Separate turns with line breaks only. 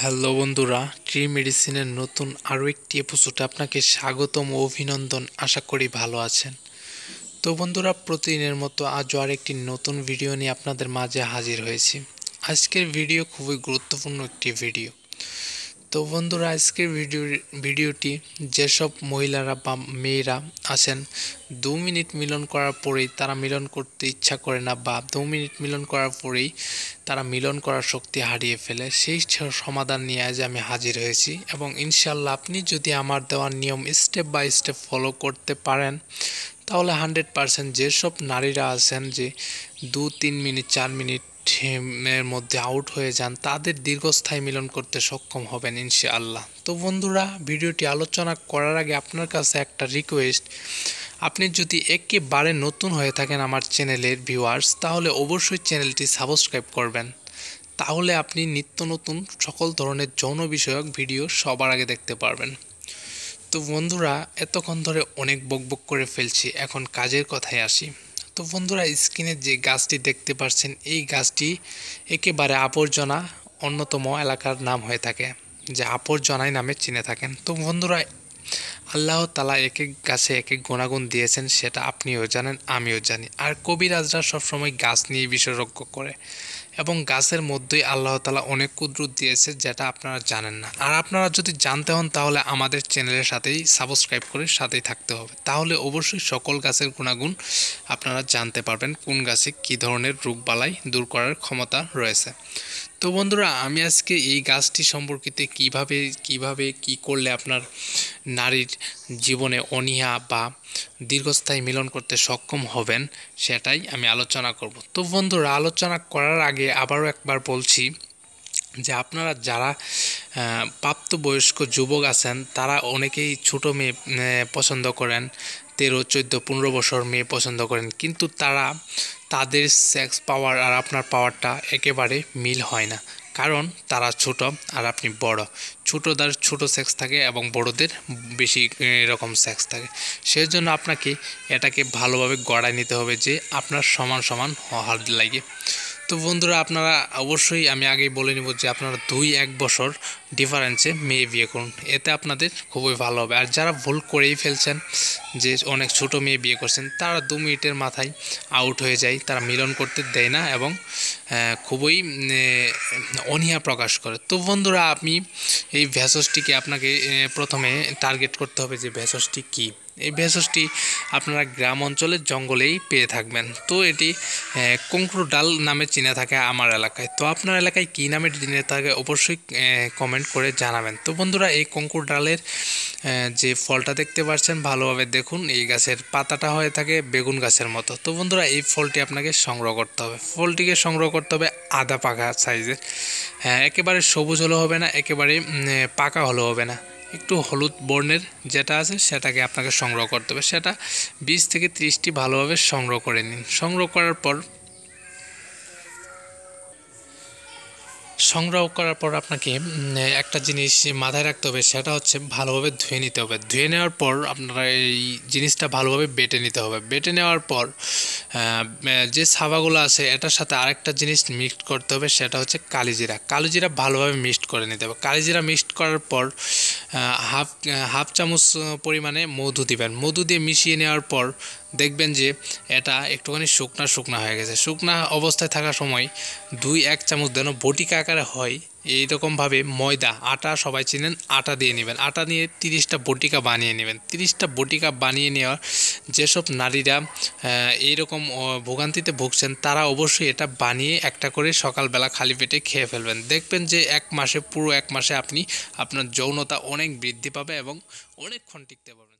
hello বন্ধুরা tree মেডিসিনের নতুন আরও একটি এপিসোডে আপনাকে স্বাগতম ও অভিনন্দন আশা করি ভালো আছেন তো বন্ধুরা প্রতিদিনের মতো আজও আরেকটি নতুন ভিডিও নিয়ে আপনাদের মাঝে হাজির হয়েছি আজকের ভিডিও খুবই গুরুত্বপূর্ণ একটি ভিডিও তো বন্ধুরা আজকে ভিডিও ভিডিওটি যেসব মহিলারা বা মেয়েরা আছেন দু মিনিট মিলন করার পরেই তারা মিলন করতে ইচ্ছা করে না বা দু মিনিট মিলন করার পরেই তারা মিলন করার শক্তি হারিয়ে ফেলে সেই সমাধান নিয়ে আজ আমি হাজির হয়েছি এবং ইনশাল্লাহ আপনি যদি আমার দেওয়ার নিয়ম স্টেপ বাই স্টেপ ফলো করতে পারেন তাহলে হান্ড্রেড পারসেন্ট যেসব নারীরা আছেন যে দু তিন মিনিট চার মিনিট টিমের মধ্যে আউট হয়ে যান তাদের দীর্ঘস্থায়ী মিলন করতে সক্ষম হবেন ইনশাআল্লাহ তো বন্ধুরা ভিডিওটি আলোচনা করার আগে আপনার কাছে একটা রিকোয়েস্ট আপনি যদি একেবারে নতুন হয়ে থাকেন আমার চ্যানেলের ভিউয়ার্স তাহলে অবশ্যই চ্যানেলটি সাবস্ক্রাইব করবেন তাহলে আপনি নিত্য নতুন সকল ধরনের যৌন বিষয়ক ভিডিও সবার আগে দেখতে পারবেন তো বন্ধুরা এতক্ষণ ধরে অনেক বকবক করে ফেলছি এখন কাজের কথায় আসি তো বন্ধুরা স্ক্রিনে যে গাছটি দেখতে পাচ্ছেন এই গাছটি একেবারে আবর্জনা অন্যতম এলাকার নাম হয়ে থাকে যে আবর্জনাই নামে চিনে থাকেন তো বন্ধুরা আল্লাহ তালা এক এক গাছে এক এক গুণাগুণ দিয়েছেন সেটা আপনিও জানেন আমিও জানি আর কবিরাজরা সবসময় গাছ নিয়ে বিশেষজ্ঞ করে এবং গাছের মধ্যেই আল্লাহ তালা অনেক কুদরুত দিয়েছে যেটা আপনারা জানেন না আর আপনারা যদি জানতে হন তাহলে আমাদের চ্যানেলের সাথেই সাবস্ক্রাইব করে সাথেই থাকতে হবে তাহলে অবশ্যই সকল গাছের গুণাগুণ আপনারা জানতে পারবেন কোন গাছে কি ধরনের রোগবালাই দূর করার ক্ষমতা রয়েছে তো বন্ধুরা আমি আজকে এই গাছটি সম্পর্কিত কিভাবে কিভাবে কি করলে আপনার নারীর জীবনে অনীহা বা দীর্ঘস্থায়ী মিলন করতে সক্ষম হবেন সেটাই আমি আলোচনা করব তো বন্ধুরা আলোচনা করার আগে আবারও একবার বলছি যে আপনারা যারা প্রাপ্তবয়স্ক যুবক আছেন তারা অনেকেই ছোটো মেয়ে পছন্দ করেন তেরো চোদ্দো পনেরো বছর মেয়ে পছন্দ করেন কিন্তু তারা তাদের সেক্স পাওয়ার আর আপনার পাওয়ারটা একেবারে মিল হয় না কারণ তারা ছোট আর আপনি বড় ছোটদের ছোট সেক্স থাকে এবং বড়দের বেশি রকম সেক্স থাকে সেই জন্য আপনাকে এটাকে ভালোভাবে গড়ায় নিতে হবে যে আপনার সমান সমান হার লাগে তো বন্ধুরা আপনারা অবশ্যই আমি আগেই বলে নেব যে আপনারা দুই এক বছর ডিফারেন্সে মেয়ে বিয়ে করুন এতে আপনাদের খুবই ভালো হবে আর যারা ভুল করেই ফেলছেন যে অনেক ছোট মেয়ে বিয়ে করছেন তারা দু মিনিটের মাথায় আউট হয়ে যায় তারা মিলন করতে দেয় না এবং খুবই অনীহা প্রকাশ করে তো বন্ধুরা আমি এই ভ্যাসসটিকে আপনাকে প্রথমে টার্গেট করতে হবে যে ভ্যাসসটি কী এই ভেষজটি আপনারা গ্রাম অঞ্চলের জঙ্গলেই পেয়ে থাকবেন তো এটি কুঙ্কুর ডাল নামে চিনে থাকে আমার এলাকায় তো আপনার এলাকায় কী নামে চিনে থাকে অবশ্যই কমেন্ট কমেন্ট করে জানাবেন তো বন্ধুরা এই কঙ্কুর ডালের যে ফলটা দেখতে পাচ্ছেন ভালোভাবে দেখুন এই গাছের পাতাটা হয়ে থাকে বেগুন গাছের মতো তো বন্ধুরা এই ফলটি আপনাকে সংগ্রহ করতে হবে ফলটিকে সংগ্রহ করতে হবে আদা পাকা সাইজের হ্যাঁ একেবারে সবুজ হলেও হবে না একেবারে পাকা হলেও হবে না একটু হলুদ বর্ণের যেটা আছে সেটাকে আপনাকে সংগ্রহ করতে হবে সেটা বিশ থেকে ত্রিশটি ভালোভাবে সংগ্রহ করে নিন সংগ্রহ করার পর সংগ্রহ করার পর আপনাকে একটা জিনিস মাথায় রাখতে হবে সেটা হচ্ছে ভালোভাবে ধুয়ে নিতে হবে ধুয়ে নেওয়ার পর আপনারা এই জিনিসটা ভালোভাবে বেটে নিতে হবে বেটে নেওয়ার পর যে সাবাগুলো আছে এটার সাথে আরেকটা জিনিস মিক্সড করতে হবে সেটা হচ্ছে কালিজিরা কালিজিরা ভালোভাবে মিক্সড করে নিতে হবে কালিজিরা মিক্সড করার পর হাফ হাফ চামচ পরিমাণে মধু দিবেন মধু দিয়ে মিশিয়ে নেওয়ার পর দেখবেন যে এটা একটুখানি শুকনা শুকনা হয়ে গেছে শুকনা অবস্থায় থাকার সময় দুই এক চামচ যেন বটিকা আকারে হয় এইরকমভাবে ময়দা আটা সবাই চিনেন আটা দিয়ে নেবেন আটা নিয়ে তিরিশটা বটিকা বানিয়ে নেবেন তিরিশটা বটিকা বানিয়ে নেওয়ার যেসব নারীরা এইরকম ভোগান্তিতে ভুগছেন তারা অবশ্যই এটা বানিয়ে একটা করে সকালবেলা খালি পেটে খেয়ে ফেলবেন দেখবেন যে এক মাসে পুরো এক মাসে আপনি আপনার যৌনতা অনেক বৃদ্ধি পাবে এবং অনেকক্ষণ টিকতে পারবেন